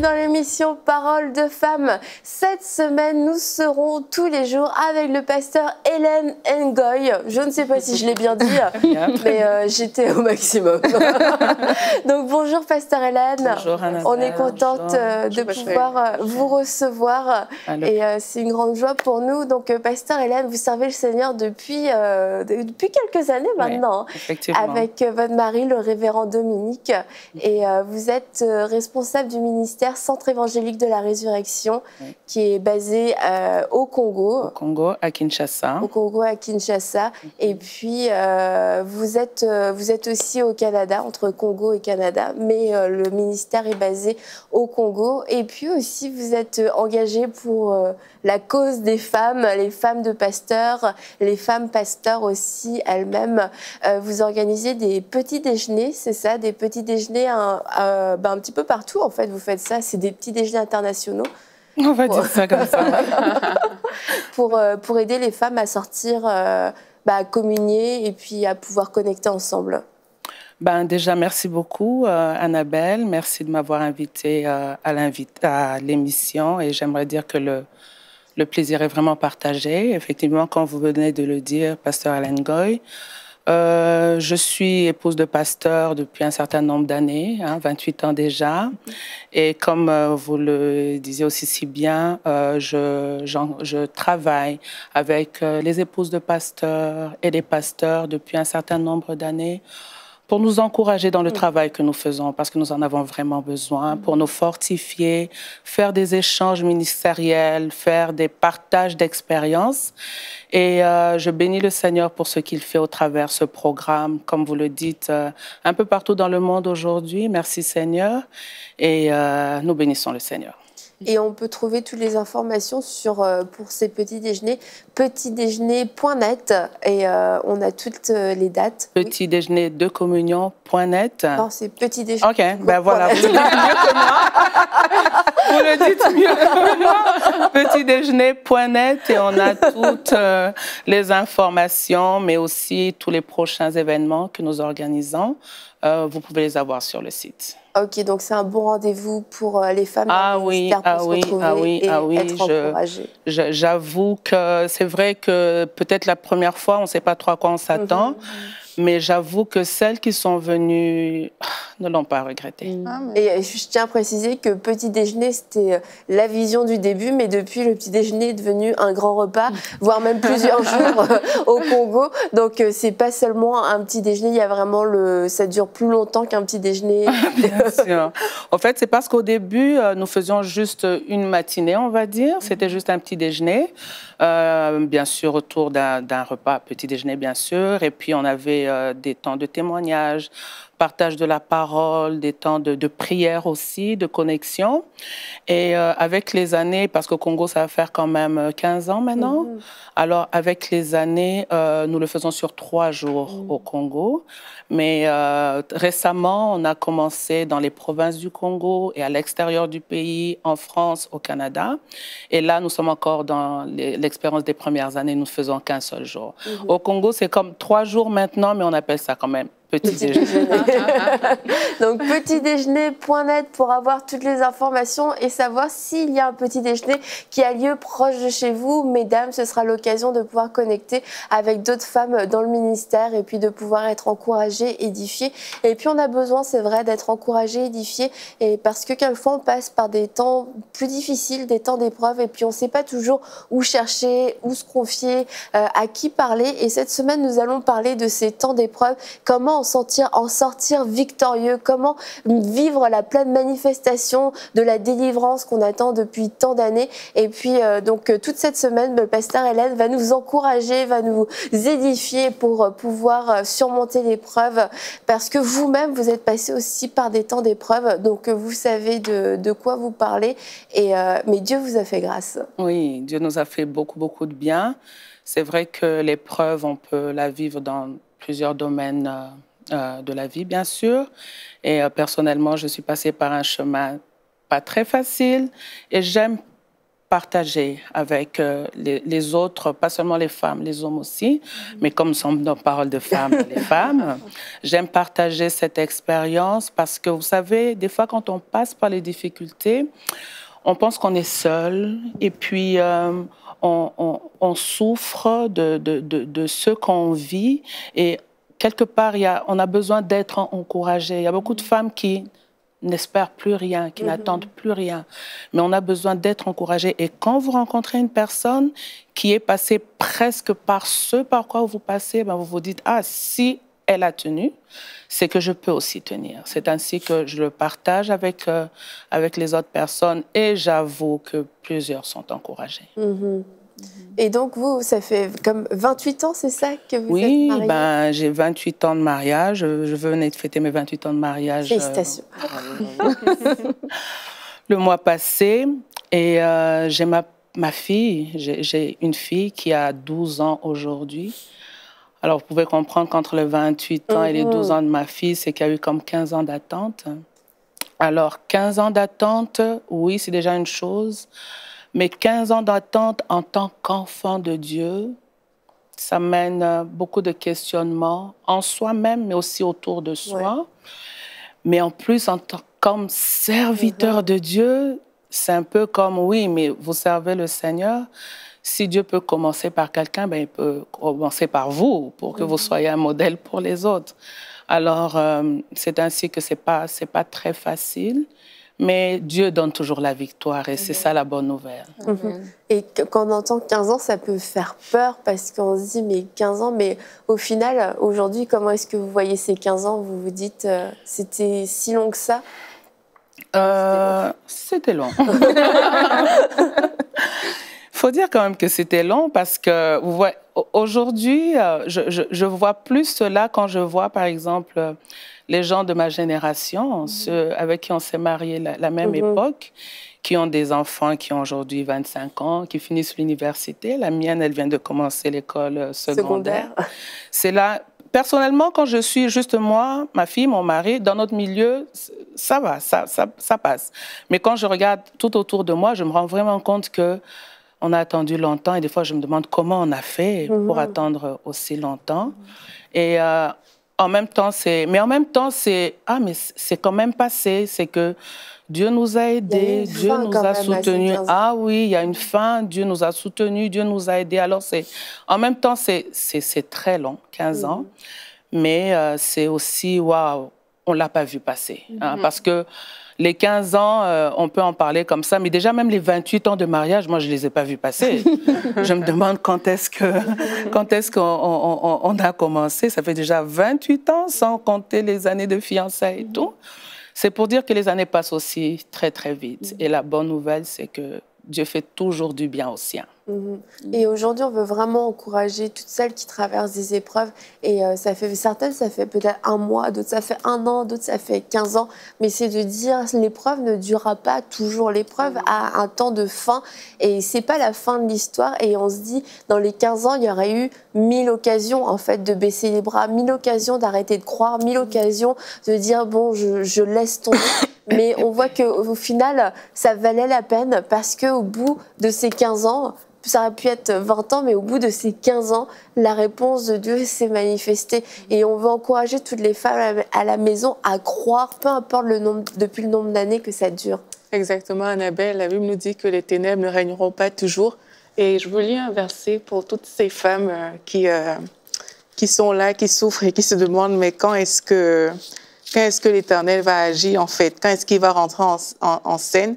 dans l'émission Parole de femmes. Cette semaine, nous serons tous les jours avec le pasteur Hélène Ngoy. Je ne sais pas si je l'ai bien dit, mais euh, j'étais au maximum. Donc bonjour pasteur Hélène. Bonjour On est contente euh, de pouvoir euh, vous recevoir et c'est une grande joie pour nous. Donc pasteur Hélène, vous servez le Seigneur depuis, depuis quelques années maintenant avec votre mari, le révérend Dominique, mm-hmm. et vous êtes responsable du ministère Centre évangélique de la résurrection qui est basé euh, au Congo. Au Congo, à Kinshasa. Au Congo, à Kinshasa. Et puis, euh, vous, êtes, euh, vous êtes aussi au Canada, entre Congo et Canada, mais le ministère est basé au Congo. Et puis aussi, vous êtes engagé pour la cause des femmes, les femmes de pasteurs, les femmes pasteurs aussi elles-mêmes. vous organisez des petits déjeuners, c'est ça, des petits déjeuners un, ben, un petit peu partout, en fait, vous faites ça c'est des petits déjeuners internationaux. On va pour... dire ça comme ça. Euh, pour, aider les femmes à sortir, euh, bah, à communier et puis à pouvoir connecter ensemble. Ben déjà, merci beaucoup, euh, Annabelle. Merci de m'avoir invitée à l'émission. Et j'aimerais dire que le, le plaisir est vraiment partagé. Effectivement, quand vous venez de le dire, Pasteur Alain Goy, euh, je suis épouse de pasteur depuis un certain nombre d'années, hein, 28 ans déjà. Et comme euh, vous le disiez aussi si bien, euh, je, je, travaille avec euh, les épouses de pasteurs et les pasteurs depuis un certain nombre d'années pour nous encourager dans le mm. travail que nous faisons, parce que nous en avons vraiment besoin, mm. pour nous fortifier, faire des échanges ministériels, faire des partages d'expériences. Et euh, je bénis le Seigneur pour ce qu'il fait au travers ce programme, comme vous le dites, euh, un peu partout dans le monde aujourd'hui. Merci Seigneur. Et euh, nous bénissons le Seigneur et on peut trouver toutes les informations sur, euh, pour ces petits déjeuners, petitdéjeuner.net et euh, on a toutes euh, les dates. Petit-déjeuner de communion.net. Non, c'est petit déjeuner. OK, ben voilà, vous le dites mieux que moi. vous le dites mieux que moi. Petitdéjeuner.net et on a toutes les informations, mais aussi tous les prochains événements que nous organisons. Euh, vous pouvez les avoir sur le site. Ok, donc c'est un bon rendez-vous pour euh, les femmes ah oui, ah, ah oui, ah oui, ah oui, J'avoue que c'est vrai que peut-être la première fois, on ne sait pas trop à quoi on s'attend. Mhm. Mais j'avoue que celles qui sont venues ah, ne l'ont pas regretté. Mm. Ah, Et je tiens à préciser que petit déjeuner, c'était euh, la vision du début, mais depuis, le petit déjeuner est devenu un grand repas, mm. voire même plusieurs jours euh, au Congo. Donc, euh, c'est pas seulement un petit déjeuner, il y a vraiment le. Ça dure plus longtemps qu'un petit déjeuner. Bien sûr. En fait, c'est parce qu'au début, nous faisions juste une matinée, on va dire. C'était mm. juste un petit déjeuner. Euh, bien sûr, autour d'un repas, petit déjeuner, bien sûr. Et puis, on avait euh, des temps de témoignages partage de la parole, des temps de, de prière aussi, de connexion. Et euh, avec les années, parce qu'au Congo, ça va faire quand même 15 euh, ans maintenant, mhm. alors avec les années, euh, nous le faisons sur trois jours mhm. au Congo. Mais euh, récemment, on a commencé dans les provinces du Congo et à l'extérieur du pays, en France, au Canada. Et là, nous sommes encore dans l'expérience des premières années, nous faisons qu'un seul jour. Mhm. Au Congo, c'est comme trois jours maintenant, mais on appelle ça quand même Petit, déjeuner. Donc petit déjeuner.net pour avoir toutes les informations et savoir s'il y a un petit déjeuner qui a lieu proche de chez vous. Mesdames, ce sera l'occasion de pouvoir connecter avec d'autres femmes dans le ministère et puis de pouvoir être encouragées, édifiées. Et puis on a besoin, c'est vrai, d'être encouragées, édifiées et parce que quelquefois on passe par des temps plus difficiles, des temps d'épreuve et puis on ne sait pas toujours où chercher, où se confier, euh, à qui parler. Et cette semaine, nous allons parler de ces temps d'épreuve, comment en, sortir, victorieux, comment vivre la pleine manifestation de la délivrance qu'on attend depuis tant d'années. Et puis, euh, donc, euh, toute cette semaine, le bah, pasteur Hélène va nous encourager, va nous édifier pour euh, pouvoir surmonter l'épreuve, parce que vous-même, vous êtes passé aussi par des temps d'épreuve, donc vous savez de, quoi vous parlez. Et, mais Dieu vous a fait grâce. Oui, Dieu nous a fait beaucoup, beaucoup de bien. C'est vrai que l'épreuve, on peut la vivre dans plusieurs domaines euh, de la vie, bien sûr. Et euh, personnellement, je suis passée par un chemin pas très facile et j'aime partager avec euh, les, autres, pas seulement les femmes, les hommes aussi, mm-hmm. mais comme sont nos paroles de femmes, les femmes, j'aime partager cette expérience parce que vous savez, des fois quand on passe par les difficultés, on pense qu'on est seul et puis on, souffre de, de ce qu'on vit et quelque part, on a besoin d'être encouragé. Il y a beaucoup de femmes qui n'espèrent plus rien, qui mhm. n'attendent plus rien. Mais on a besoin d'être encouragé. Et quand vous rencontrez une personne qui est passée presque par ce par quoi vous passez, ben vous vous dites, ah, si elle a tenu, c'est que je peux aussi tenir. C'est ainsi que je le partage avec, euh, avec les autres personnes et j'avoue que plusieurs sont encouragées. Mhm. Mm-hmm. Et donc, vous, ça fait comme 28 ans, c'est ça que vous oui, êtes mariée ben, j'ai 28 ans de mariage. Je venais de fêter mes 28 ans de mariage. Euh, Félicitations. le mois passé. Et euh, j'ai ma, fille, j'ai une fille qui a 12 ans aujourd'hui. Alors, vous pouvez comprendre qu'entre les 28 ans et les 12 mm-hmm. ans de ma fille, c'est qu'il y a eu comme 15 ans d'attente. Alors, 15 ans d'attente, oui, c'est déjà une chose. Mais 15 ans d'attente en tant qu'enfant de Dieu, ça mène euh, beaucoup de questionnements en soi-même, mais aussi autour de soi. Mais en plus, en tant comme serviteur mm-hmm. de Dieu, c'est un peu comme, oui, mais vous servez le Seigneur. Si Dieu peut commencer par quelqu'un, ben, il peut commencer par vous pour que vous mm-hmm. soyez un modèle pour les autres. Alors, euh, c'est ainsi que ce n'est pas très facile. Mais Dieu donne toujours la victoire et c'est ça la bonne nouvelle. Mhm. Et quand on entend 15 ans, ça peut faire peur parce qu'on se dit mais 15 ans, mais au final, aujourd'hui, comment est-ce que vous voyez ces 15 ans Vous vous dites euh, c'était si long que ça euh, C'était long. Il faut dire quand même que c'était long parce que vous voyez, aujourd'hui, euh, je, je, vois plus cela quand je vois, par exemple, les gens de ma génération, mhm. ceux avec qui on s'est marié, la, même mhm. époque, qui ont des enfants qui ont aujourd'hui 25 ans, qui finissent l'université. La mienne, elle vient de commencer l'école euh, secondaire. C'est là, personnellement, quand je suis juste moi, ma fille, mon mari, dans notre milieu, ça va, ça, passe. Mais quand je regarde tout autour de moi, je me rends vraiment compte que on a attendu longtemps et des fois je me demande comment on a fait mhm. pour attendre aussi longtemps. Et euh, en même temps, c'est. Mais en même temps, c'est. Ah, mais c'est quand même passé. C'est que Dieu nous a aidés, Dieu nous a soutenus. Ah oui, il y a une fin, Dieu nous a soutenus, Dieu nous a aidés. Alors, c'est. En même temps, c'est très long, 15 mhm. ans. Mais euh, c'est aussi, waouh, on l'a pas vu passer. Hein, mhm. parce que les 15 ans, euh, on peut en parler comme ça, mais déjà même les 28 ans de mariage, moi, je ne les ai pas vus passer. je me demande quand est-ce qu'on est qu'on a commencé. Ça fait déjà 28 ans, sans compter les années de fiançailles et tout. C'est pour dire que les années passent aussi très, très vite. Et la bonne nouvelle, c'est que Dieu fait toujours du bien aux siens. Mhm. Et aujourd'hui, on veut vraiment encourager toutes celles qui traversent des épreuves. Et euh, ça fait certaines, ça fait peut-être un mois, d'autres ça fait un an, d'autres ça fait 15 ans. Mais c'est de dire l'épreuve ne durera pas toujours. L'épreuve mhm. a un temps de fin et c'est pas la fin de l'histoire. Et on se dit dans les 15 ans, il y aurait eu mille occasions en fait de baisser les bras, mille occasions d'arrêter de croire, mille mhm. occasions de dire bon, je, je laisse tomber. Mais on voit qu'au final, ça valait la peine parce que au bout de ces 15 ans, ça aurait pu être 20 ans, mais au bout de ces 15 ans, la réponse de Dieu s'est manifestée. Et on veut encourager toutes les femmes à la maison à croire, peu importe le nombre, depuis le nombre d'années que ça dure. Exactement, Annabelle, la Bible nous dit que les ténèbres ne régneront pas toujours. Et je vous lis un verset pour toutes ces femmes euh, qui, euh, qui sont là, qui souffrent et qui se demandent, mais quand est-ce que, quand est-ce que l'Éternel va agir en fait Quand est-ce qu'il va rentrer en, scène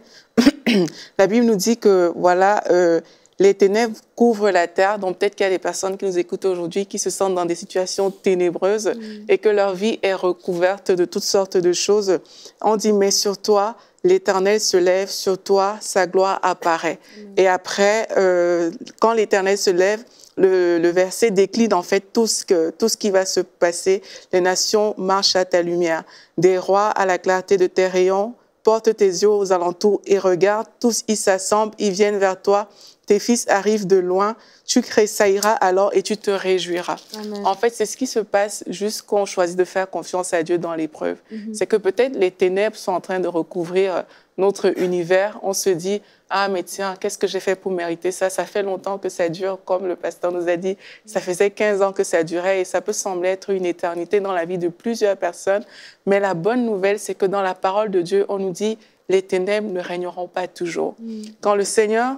La Bible nous dit que, voilà, euh, les ténèbres couvrent la terre. Donc peut-être qu'il y a des personnes qui nous écoutent aujourd'hui qui se sentent dans des situations ténébreuses mm. et que leur vie est recouverte de toutes sortes de choses. On dit, mais sur toi, l'Éternel se lève, sur toi, sa gloire apparaît. Mm. Et après, euh, quand l'Éternel se lève, le, verset décline en fait tout ce, que, tout ce qui va se passer. Les nations marchent à ta lumière. Des rois à la clarté de tes rayons, Porte tes yeux aux alentours et regarde, tous ils s'assemblent, ils viennent vers toi, tes fils arrivent de loin, tu tressailleras alors et tu te réjouiras. En fait, c'est ce qui se passe on choisit de faire confiance à Dieu dans l'épreuve. Mhm. C'est que peut-être les ténèbres sont en train de recouvrir euh, notre univers, on se dit ah mais tiens, qu'est-ce que j'ai fait pour mériter ça Ça fait longtemps que ça dure, comme le pasteur nous a dit, ça faisait 15 ans que ça durait et ça peut sembler être une éternité dans la vie de plusieurs personnes. Mais la bonne nouvelle, c'est que dans la parole de Dieu, on nous dit les ténèbres ne régneront pas toujours. Mm. Quand le Seigneur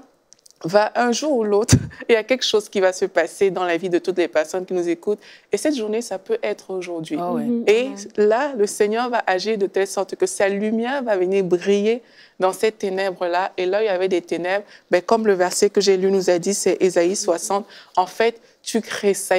va un jour ou l'autre, il y a quelque chose qui va se passer dans la vie de toutes les personnes qui nous écoutent. Et cette journée, ça peut être aujourd'hui. Ah mhm. Et là, le Seigneur va agir de telle sorte que sa lumière va venir briller dans ces ténèbres-là. Et là, il y avait des ténèbres. mais ben, comme le verset que j'ai lu nous a dit, c'est Ésaïe 60. En fait, tu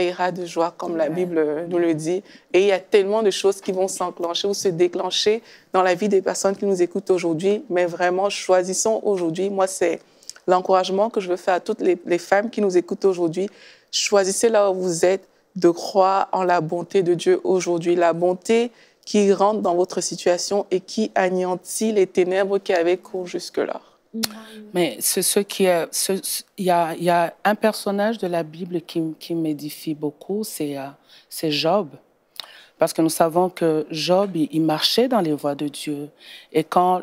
ira de joie, comme la Bible nous le dit. Et il y a tellement de choses qui vont s'enclencher ou se déclencher dans la vie des personnes qui nous écoutent aujourd'hui. Mais vraiment, choisissons aujourd'hui. Moi, c'est l'encouragement que je veux faire à toutes les, femmes qui nous écoutent aujourd'hui, choisissez là où vous êtes de croire en la bonté de Dieu aujourd'hui, la bonté qui rentre dans votre situation et qui anéantit les ténèbres qui avaient cours jusque-là. Mais ce qui Il y, a, un personnage de la Bible qui, qui m'édifie beaucoup, c'est euh, Job. Parce que nous savons que Job, il, marchait dans les voies de Dieu. Et quand,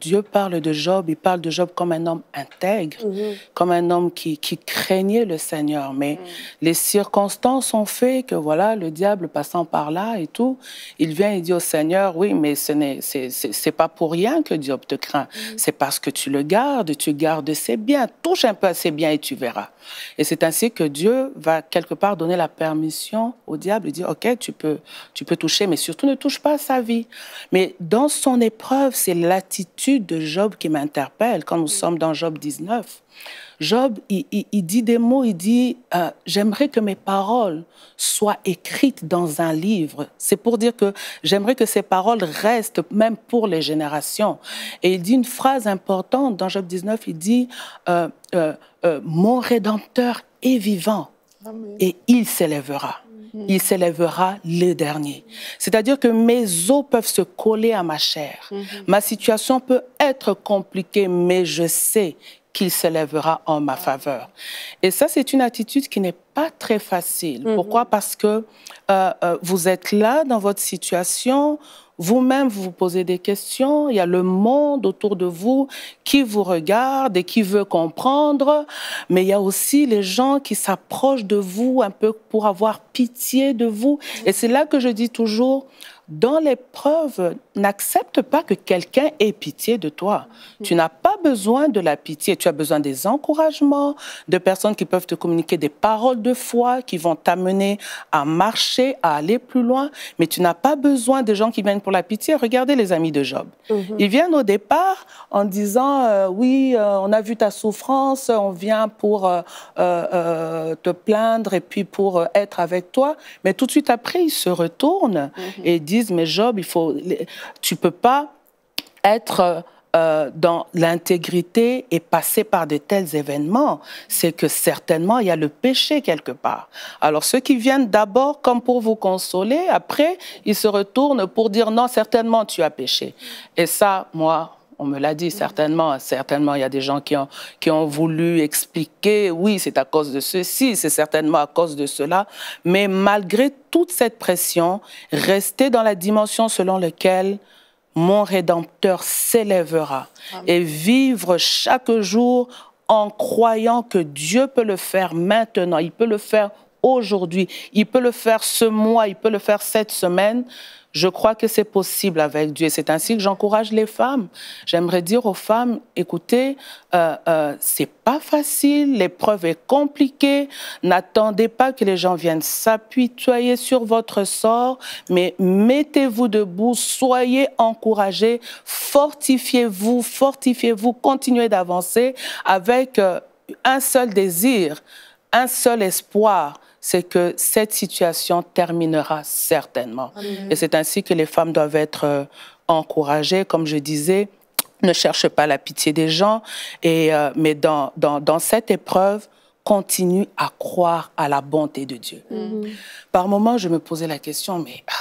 Dieu parle de Job, il parle de Job comme un homme intègre, mhm. comme un homme qui, craignait le Seigneur. Mais mhm. les circonstances ont fait que, voilà, le diable passant par là et tout, il vient et dit au Seigneur, oui, mais ce n'est pas pour rien que Job te craint. Mhm. C'est parce que tu le gardes, tu gardes ses biens. Touche un peu à ses biens et tu verras. Et c'est ainsi que Dieu va quelque part donner la permission au diable il dit « OK, tu peux, tu peux toucher, mais surtout ne touche pas sa vie. Mais dans son épreuve, c'est l'attitude de Job qui m'interpelle quand nous sommes dans Job 19. Job, il, dit des mots, il dit, euh, j'aimerais que mes paroles soient écrites dans un livre. C'est pour dire que j'aimerais que ces paroles restent même pour les générations. Et il dit une phrase importante dans Job 19, il dit, euh, euh, mon rédempteur est vivant et il s'élèvera il s'élèvera le dernier. C'est-à-dire que mes os peuvent se coller à ma chair. Mhm. Ma situation peut être compliquée, mais je sais qu'il s'élèvera en ma faveur. Et ça, c'est une attitude qui n'est pas très facile. Mhm. Pourquoi Parce que euh, euh, vous êtes là dans votre situation, vous-même, vous vous posez des questions. Il y a le monde autour de vous qui vous regarde et qui veut comprendre. Mais il y a aussi les gens qui s'approchent de vous un peu pour avoir pitié de vous. Et c'est là que je dis toujours, dans l'épreuve, n'accepte pas que quelqu'un ait pitié de toi. Tu n'as pas pas besoin de la pitié, tu as besoin des encouragements, de personnes qui peuvent te communiquer des paroles de foi, qui vont t'amener à marcher, à aller plus loin, mais tu n'as pas besoin des gens qui viennent pour la pitié. Regardez les amis de Job. Mhm. Ils viennent au départ en disant, euh, oui, euh, on a vu ta souffrance, on vient pour euh, te plaindre et puis pour être avec toi, mais tout de suite après, ils se retournent mhm. et disent, mais Job, il faut, tu peux pas être euh, dans l'intégrité et passer par de tels événements, c'est que certainement il y a le péché quelque part. Alors ceux qui viennent d'abord comme pour vous consoler, après ils se retournent pour dire non, certainement tu as péché. Et ça, moi, on me l'a dit, certainement. Certainement, il y a des gens qui ont, qui ont voulu expliquer, oui, c'est à cause de ceci, c'est certainement à cause de cela. Mais malgré toute cette pression, rester dans la dimension selon laquelle mon Rédempteur s'élèvera. Et vivre chaque jour en croyant que Dieu peut le faire maintenant, il peut le faire aujourd'hui. Il peut le faire ce mois, il peut le faire cette semaine. Je crois que c'est possible avec Dieu. C'est ainsi que j'encourage les femmes. J'aimerais dire aux femmes, écoutez, euh, euh, c'est pas facile, l'épreuve est compliquée. N'attendez pas que les gens viennent s'apitoyer sur votre sort, mais mettez-vous debout, soyez encouragés, fortifiez-vous, fortifiez-vous, continuez d'avancer avec euh, un seul désir, un seul espoir, c'est que cette situation terminera certainement. Et c'est ainsi que les femmes doivent être euh, encouragées, comme je disais, ne cherchent pas la pitié des gens, et, euh, mais dans, dans, cette épreuve, continue à croire à la bonté de Dieu. Mhm. Par moments, je me posais la question, mais ah,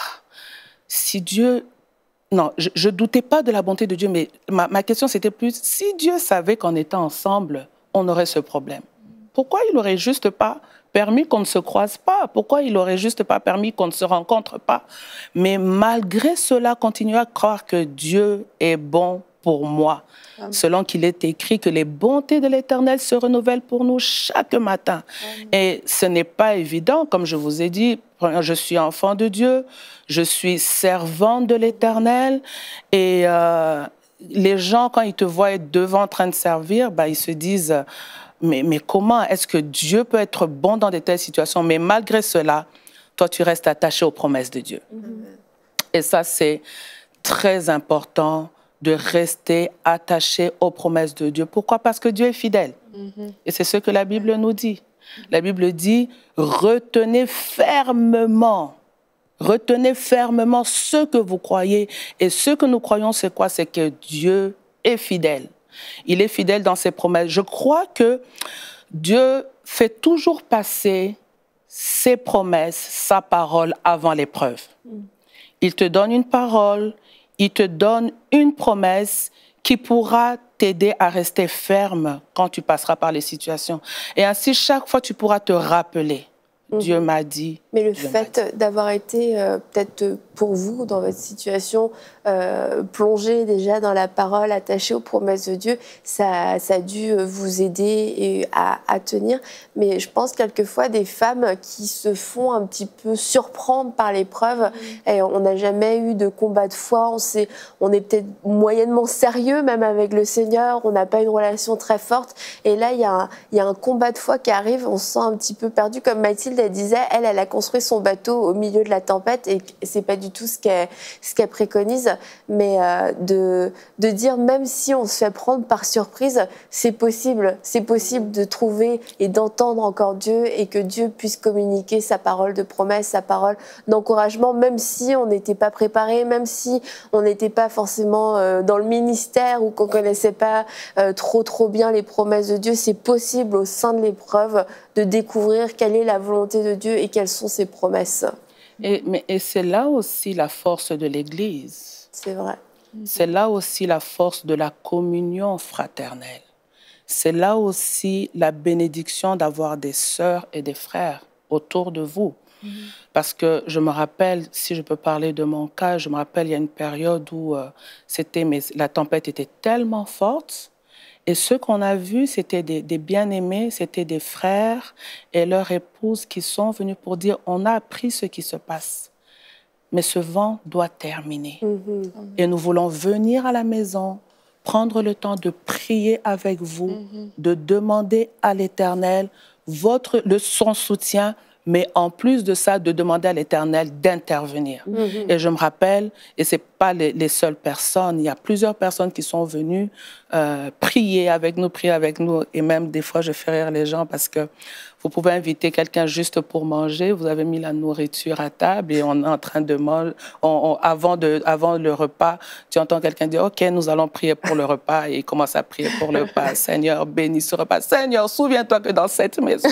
si Dieu... Non, je ne doutais pas de la bonté de Dieu, mais ma, question c'était plus, si Dieu savait qu'en étant ensemble, on aurait ce problème. Pourquoi il n'aurait juste pas permis qu'on ne se croise pas Pourquoi il aurait juste pas permis qu'on ne se rencontre pas Mais malgré cela, continue à croire que Dieu est bon pour moi, selon qu'il est écrit que les bontés de l'Éternel se renouvellent pour nous chaque matin. Et ce n'est pas évident, comme je vous ai dit, je suis enfant de Dieu, je suis servante de l'Éternel, et, euh, les gens, quand ils te voient être devant en train de servir, bah, ils se disent mais, comment est-ce que Dieu peut être bon dans de telles situations Mais malgré cela, toi, tu restes attaché aux promesses de Dieu. Et ça, c'est très important de rester attaché aux promesses de Dieu. Pourquoi Parce que Dieu est fidèle. Mhm. Et c'est ce que la Bible nous dit. La Bible dit, retenez fermement Retenez fermement ce que vous croyez. Et ce que nous croyons, c'est quoi C'est que Dieu est fidèle. Il est fidèle dans ses promesses. Je crois que Dieu fait toujours passer ses promesses, sa parole avant l'épreuve. Il te donne une parole, il te donne une promesse qui pourra t'aider à rester ferme quand tu passeras par les situations. Et ainsi, chaque fois, tu pourras te rappeler Mhm. Dieu m'a dit. Mais le fait d'avoir été, euh, peut-être pour vous, dans votre situation, euh, plongé déjà dans la parole, attachée aux promesses de Dieu, ça, a dû euh, vous aider à, tenir. Mais je pense quelquefois des femmes qui se font un petit peu surprendre par l'épreuve. Mhm. on n'a jamais eu de combat de foi. On, est, peut-être moyennement sérieux, même avec le Seigneur. On n'a pas une relation très forte. Et là, il y, a un, y a un combat de foi qui arrive. On se sent un petit peu perdu, comme Mathilde elle disait, elle, elle a construit son bateau au milieu de la tempête et c'est pas du tout ce qu'elle préconise. Mais euh, de, dire, même si on se fait prendre par surprise, c'est possible, c'est possible de trouver et d'entendre encore Dieu et que Dieu puisse communiquer sa parole de promesse, sa parole d'encouragement, même si on n'était pas préparé, même si on n'était pas forcément euh, dans le ministère ou qu'on connaissait pas euh, trop trop bien les promesses de Dieu, c'est possible au sein de l'épreuve de découvrir quelle est la volonté de Dieu et quelles sont ses promesses. Et, c'est là aussi la force de l'Église. C'est vrai. C'est là aussi la force de la communion fraternelle. C'est là aussi la bénédiction d'avoir des sœurs et des frères autour de vous. Parce que je me rappelle, si je peux parler de mon cas, je me rappelle, il y a une période où euh, c'était, la tempête était tellement forte et ce qu'on a vu, c'était des, bien-aimés, c'était des frères et leurs épouses qui sont venus pour dire, on a appris ce qui se passe, mais ce vent doit terminer. Mm-hmm. Et nous voulons venir à la maison, prendre le temps de prier avec vous, mm-hmm. de demander à l'Éternel votre, le, son soutien mais en plus de ça, de demander à l'Éternel d'intervenir. Mm-hmm. Et je me rappelle, et ce n'est pas les, seules personnes, il y a plusieurs personnes qui sont venues euh, prier avec nous, prier avec nous, et même des fois, je fais rire les gens parce que vous pouvez inviter quelqu'un juste pour manger. Vous avez mis la nourriture à table et on est en train de manger. avant, de, avant le repas, tu entends quelqu'un dire OK, nous allons prier pour le repas. Et il commence à prier pour le repas. Seigneur, bénis ce repas. Seigneur, souviens-toi que dans cette maison.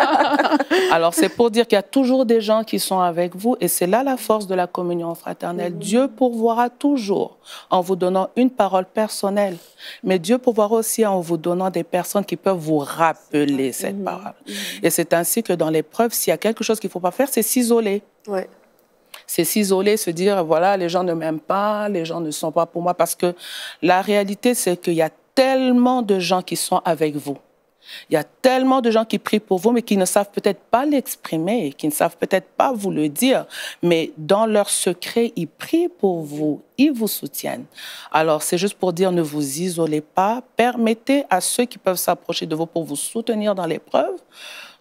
Alors, c'est pour dire qu'il y a toujours des gens qui sont avec vous et c'est là la force de la communion fraternelle. Mm-hmm. Dieu pourvoira toujours en vous donnant une parole personnelle, mais Dieu pourvoira aussi en vous donnant des personnes qui peuvent vous rappeler cette mm-hmm. parole. Mm-hmm. Et c'est ainsi que dans l'épreuve, s'il y a quelque chose qu'il ne faut pas faire, c'est s'isoler. C'est s'isoler, se dire, voilà, les gens ne m'aiment pas, les gens ne sont pas pour moi, parce que la réalité, c'est qu'il y a tellement de gens qui sont avec vous il y a tellement de gens qui prient pour vous, mais qui ne savent peut-être pas l'exprimer, qui ne savent peut-être pas vous le dire, mais dans leur secret, ils prient pour vous, ils vous soutiennent. Alors, c'est juste pour dire, ne vous isolez pas, permettez à ceux qui peuvent s'approcher de vous pour vous soutenir dans l'épreuve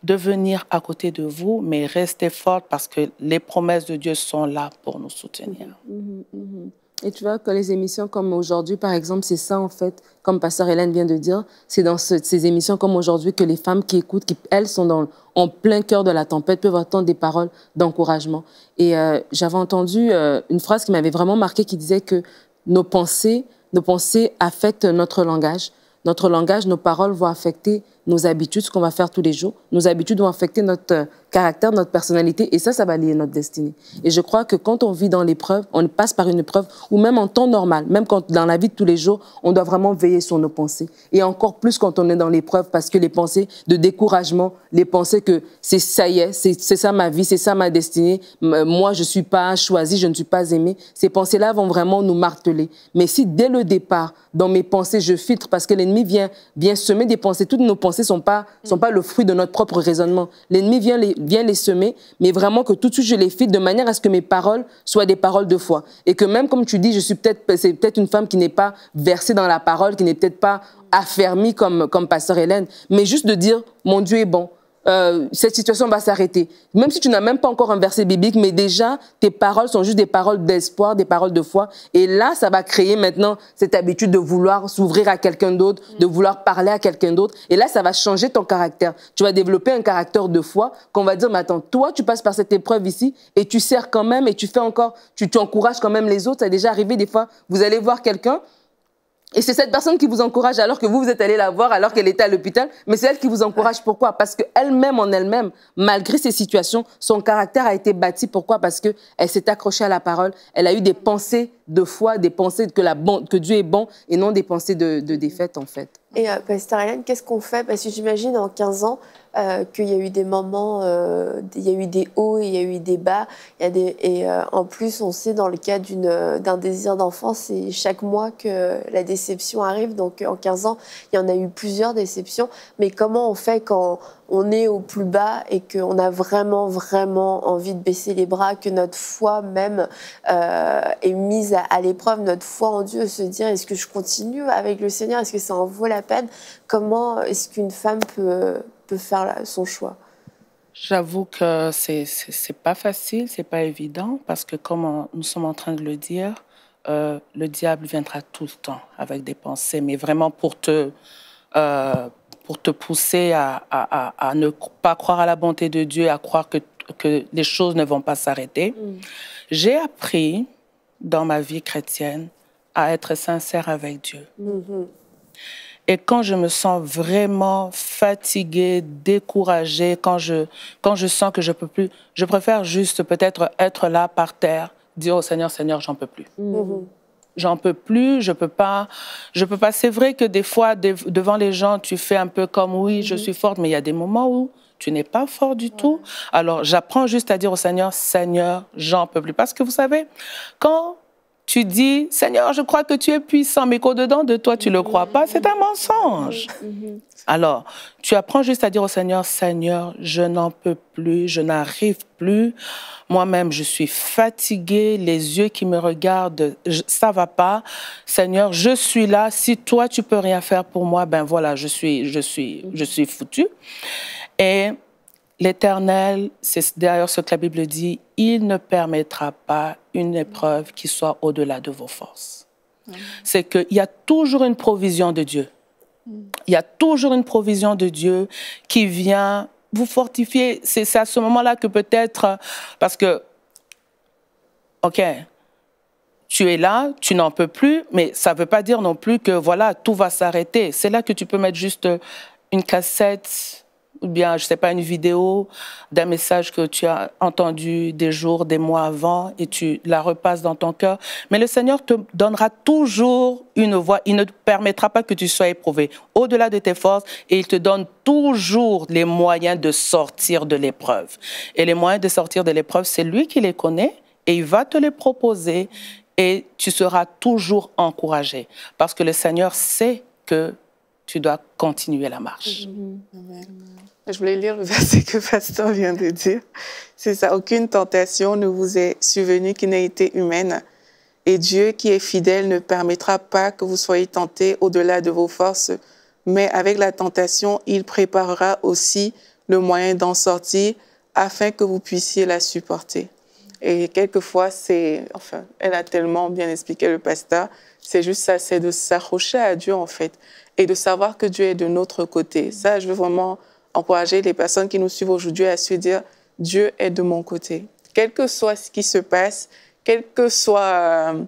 de venir à côté de vous, mais restez forte parce que les promesses de Dieu sont là pour nous soutenir. Mmh, mmh, mmh. Et tu vois que les émissions comme aujourd'hui, par exemple, c'est ça en fait comme Pasteur Hélène vient de dire, c'est dans ces émissions comme aujourd'hui que les femmes qui écoutent, qui elles sont en plein cœur de la tempête, peuvent entendre des paroles d'encouragement. Et euh, j'avais entendu euh, une phrase qui m'avait vraiment marquée qui disait que nos pensées, nos pensées affectent notre langage. Notre langage, nos paroles vont affecter nos habitudes, ce qu'on va faire tous les jours. Nos habitudes vont affecter notre euh, caractère, notre personnalité, et ça, ça va lier notre destinée. Et je crois que quand on vit dans l'épreuve, on passe par une épreuve, ou même en temps normal, même quand dans la vie de tous les jours, on doit vraiment veiller sur nos pensées. Et encore plus quand on est dans l'épreuve, parce que les pensées de découragement, les pensées que c'est ça y est, c'est ça ma vie, c'est ça ma destinée, euh, moi je suis pas choisi, je ne suis pas aimé, ces pensées-là vont vraiment nous marteler. Mais si dès le départ, dans mes pensées, je filtre, parce que l'ennemi vient, bien semer des pensées, toutes nos pensées sont pas, sont pas le fruit de notre propre raisonnement. L'ennemi vient les, vient les semer, mais vraiment que tout de suite je les file de manière à ce que mes paroles soient des paroles de foi. Et que même comme tu dis, je suis peut-être, c'est peut-être une femme qui n'est pas versée dans la parole, qui n'est peut-être pas affermie comme, comme pasteur Hélène, mais juste de dire, mon Dieu est bon, euh, cette situation va s'arrêter. Même si tu n'as même pas encore un verset biblique, mais déjà, tes paroles sont juste des paroles d'espoir, des paroles de foi. Et là, ça va créer maintenant cette habitude de vouloir s'ouvrir à quelqu'un d'autre, mm. de vouloir parler à quelqu'un d'autre. Et là, ça va changer ton caractère. Tu vas développer un caractère de foi qu'on va dire, mais attends, toi, tu passes par cette épreuve ici et tu sers quand même et tu fais encore, tu, tu encourages quand même les autres. Ça a déjà arrivé des fois, vous allez voir quelqu'un, et c'est cette personne qui vous encourage alors que vous, vous êtes allé la voir alors qu'elle était à l'hôpital. Mais c'est elle qui vous encourage. Pourquoi Parce qu'elle-même, en elle-même, malgré ces situations, son caractère a été bâti. Pourquoi Parce qu'elle s'est accrochée à la parole. Elle a eu des pensées de foi, des pensées que, la que Dieu est bon et non des pensées de, défaite, en fait. Et, euh, Pastor Hélène, qu'est-ce qu'on fait Parce que j'imagine, en 15 ans, euh, qu'il y a eu des moments, euh, il y a eu des hauts, et il y a eu des bas. Il des, et euh, en plus, on sait dans le cas d'un désir d'enfant, c'est chaque mois que la déception arrive. Donc en 15 ans, il y en a eu plusieurs déceptions. Mais comment on fait quand on est au plus bas et qu'on a vraiment, vraiment envie de baisser les bras, que notre foi même est mise à, à l'épreuve, notre foi en Dieu, se dire est-ce que je continue avec le Seigneur, est-ce que ça en vaut la peine Comment est-ce qu'une femme peut peut faire son choix J'avoue que c'est n'est pas facile, c'est pas évident, parce que comme nous sommes en train de le dire, euh, le diable viendra tout le temps avec des pensées, mais vraiment pour te, euh, pour te pousser à, ne pas croire à la bonté de Dieu, à croire que, que les choses ne vont pas s'arrêter. Mm. J'ai appris dans ma vie chrétienne à être sincère avec Dieu. Mm-hmm. Et quand je me sens vraiment fatiguée, découragée, quand je, quand je sens que je peux plus, je préfère juste peut-être être là par terre, dire au Seigneur, Seigneur, j'en peux plus. Mm. Mm-hmm. J'en peux plus, je peux pas, je peux pas. C'est vrai que des fois, devant les gens, tu fais un peu comme oui, je mm-hmm. suis forte, mais il y a des moments où tu n'es pas fort du tout. Alors, j'apprends juste à dire au Seigneur, Seigneur, j'en peux plus. Parce que vous savez, quand tu dis, Seigneur, je crois que tu es puissant, mais qu'au-dedans de toi, tu ne le crois pas, c'est un mensonge. Alors, tu apprends juste à dire au Seigneur, Seigneur, je n'en peux plus, je n'arrive plus, moi-même, je suis fatiguée, les yeux qui me regardent, ça va pas. Seigneur, je suis là, si toi, tu peux rien faire pour moi, ben voilà, je suis, je suis, je suis foutu. Et L'Éternel, c'est d'ailleurs ce que la Bible dit, il ne permettra pas une épreuve qui soit au-delà de vos forces. C'est qu'il y a toujours une provision de Dieu. Mm. Il y a toujours une provision de Dieu qui vient vous fortifier. C'est à ce moment-là que peut-être, parce que, OK, tu es là, tu n'en peux plus, mais ça ne veut pas dire non plus que, voilà, tout va s'arrêter. C'est là que tu peux mettre juste une cassette ou bien, je sais pas, une vidéo d'un message que tu as entendu des jours, des mois avant, et tu la repasses dans ton cœur. Mais le Seigneur te donnera toujours une voix Il ne te permettra pas que tu sois éprouvé au-delà de tes forces, et il te donne toujours les moyens de sortir de l'épreuve. Et les moyens de sortir de l'épreuve, c'est lui qui les connaît, et il va te les proposer, et tu seras toujours encouragé, parce que le Seigneur sait que tu dois continuer la marche. Mm-hmm. Je voulais lire le verset que Pasteur vient de dire. C'est ça, aucune tentation ne vous est survenue qui n'ait été humaine. Et Dieu qui est fidèle ne permettra pas que vous soyez tentés au-delà de vos forces, mais avec la tentation, il préparera aussi le moyen d'en sortir afin que vous puissiez la supporter. Et quelquefois, c'est, enfin, elle a tellement bien expliqué le pasteur, c'est juste ça, c'est de s'accrocher à Dieu en fait et de savoir que Dieu est de notre côté. Ça, je veux vraiment encourager les personnes qui nous suivent aujourd'hui à se dire, Dieu est de mon côté. Quel que soit ce qui se passe, quel que soit euh,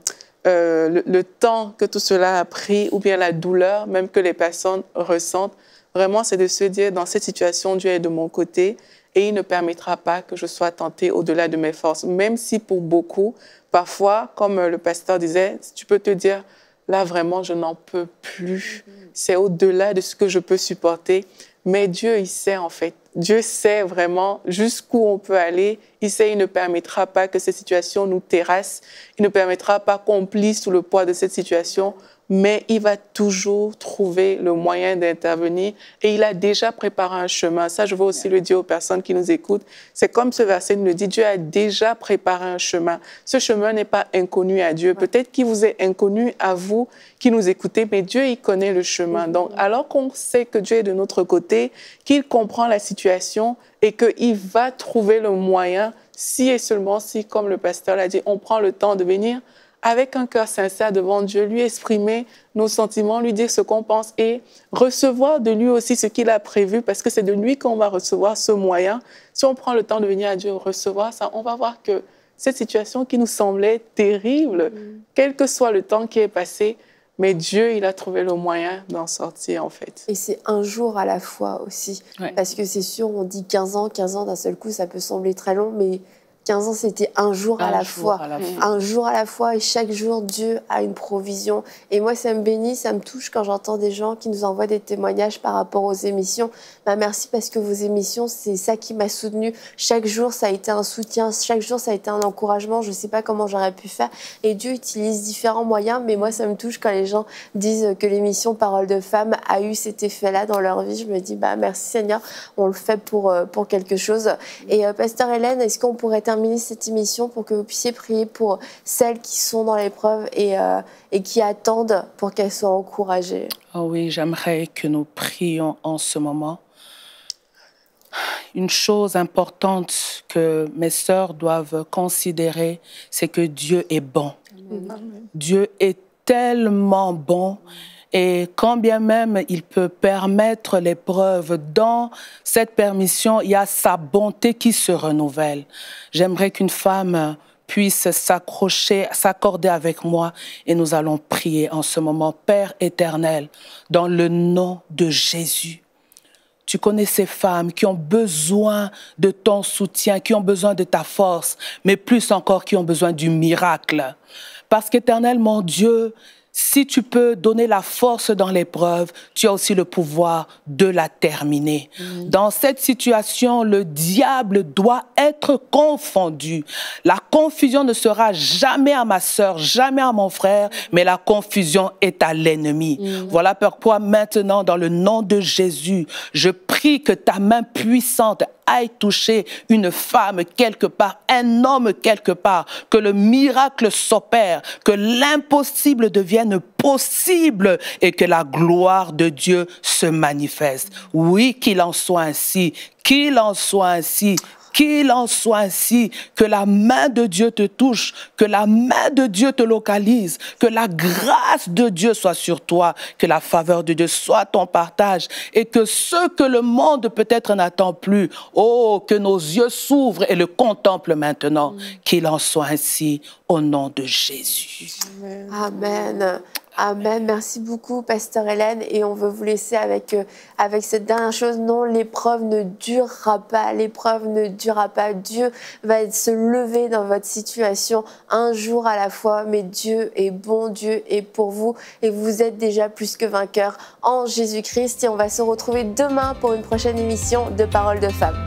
euh le, temps que tout cela a pris, ou bien la douleur même que les personnes ressentent, vraiment, c'est de se dire, dans cette situation, Dieu est de mon côté et il ne permettra pas que je sois tentée au-delà de mes forces, même si pour beaucoup, parfois, comme le pasteur disait, tu peux te dire, là vraiment, je n'en peux plus. C'est au-delà de ce que je peux supporter. Mais Dieu, il sait en fait. Dieu sait vraiment jusqu'où on peut aller. Il sait, il ne permettra pas que cette situation nous terrasse. Il ne permettra pas qu'on plie sous le poids de cette situation mais il va toujours trouver le moyen d'intervenir et il a déjà préparé un chemin. Ça, je veux aussi le dire aux personnes qui nous écoutent. C'est comme ce verset nous le dit, Dieu a déjà préparé un chemin. Ce chemin n'est pas inconnu à Dieu. Peut-être qu'il vous est inconnu à vous qui nous écoutez, mais Dieu, il connaît le chemin. Donc, alors qu'on sait que Dieu est de notre côté, qu'il comprend la situation et qu'il va trouver le moyen si et seulement si, comme le pasteur l'a dit, on prend le temps de venir avec un cœur sincère devant Dieu, lui exprimer nos sentiments, lui dire ce qu'on pense et recevoir de lui aussi ce qu'il a prévu, parce que c'est de lui qu'on va recevoir ce moyen. Si on prend le temps de venir à Dieu recevoir ça, on va voir que cette situation qui nous semblait terrible, mm. quel que soit le temps qui est passé, mais Dieu, il a trouvé le moyen d'en sortir, en fait. Et c'est un jour à la fois aussi. Parce que c'est sûr, on dit 15 ans, 15 ans d'un seul coup, ça peut sembler très long, mais 15 ans, c'était un jour, à, la fois. Un jour à la fois, et chaque jour, Dieu a une provision. Et moi, ça me bénit, ça me touche quand j'entends des gens qui nous envoient des témoignages par rapport aux émissions. Bah, merci parce que vos émissions, c'est ça qui m'a soutenue. Chaque jour, ça a été un soutien. Chaque jour, ça a été un encouragement. Je ne sais pas comment j'aurais pu faire. Et Dieu utilise différents moyens, mais moi, ça me touche quand les gens disent que l'émission Parole de femme a eu cet effet-là dans leur vie. Je me dis, bah, merci Seigneur, on le fait pour, euh, pour quelque chose. Et euh, Pasteur Hélène, est-ce qu'on pourrait être terminer cette émission pour que vous puissiez prier pour celles qui sont dans l'épreuve et, euh, et qui attendent pour qu'elles soient encouragées oh oui, j'aimerais que nous prions en ce moment. Une chose importante que mes sœurs doivent considérer, c'est que Dieu est bon. Dieu est tellement bon. Et quand bien même il peut permettre l'épreuve, dans cette permission, il y a sa bonté qui se renouvelle. J'aimerais qu'une femme puisse s'accrocher, s'accorder avec moi et nous allons prier en ce moment. Père éternel, dans le nom de Jésus, tu connais ces femmes qui ont besoin de ton soutien, qui ont besoin de ta force, mais plus encore qui ont besoin du miracle. Parce qu'éternel, mon Dieu, si tu peux donner la force dans l'épreuve, tu as aussi le pouvoir de la terminer. Mm. Dans cette situation, le diable doit être confondu. La confusion ne sera jamais à ma sœur, jamais à mon frère, mais la confusion est à l'ennemi. Mm. Voilà pourquoi maintenant, dans le nom de Jésus, je prie que ta main puissante aille toucher une femme quelque part, un homme quelque part, que le miracle s'opère, que l'impossible devienne possible et que la gloire de Dieu se manifeste. Oui, qu'il en soit ainsi, qu'il en soit ainsi qu'il en soit ainsi, que la main de Dieu te touche, que la main de Dieu te localise, que la grâce de Dieu soit sur toi, que la faveur de Dieu soit ton partage et que ce que le monde peut-être n'attend plus, oh, que nos yeux s'ouvrent et le contemplent maintenant, mm. qu'il en soit ainsi au nom de Jésus. Amen. Amen. Merci beaucoup, Pasteur Hélène. Et on veut vous laisser avec, euh, avec cette dernière chose. Non, l'épreuve ne durera pas. L'épreuve ne durera pas. Dieu va se lever dans votre situation un jour à la fois. Mais Dieu est bon. Dieu est pour vous. Et vous êtes déjà plus que vainqueur en Jésus-Christ. Et on va se retrouver demain pour une prochaine émission de Paroles de Femmes.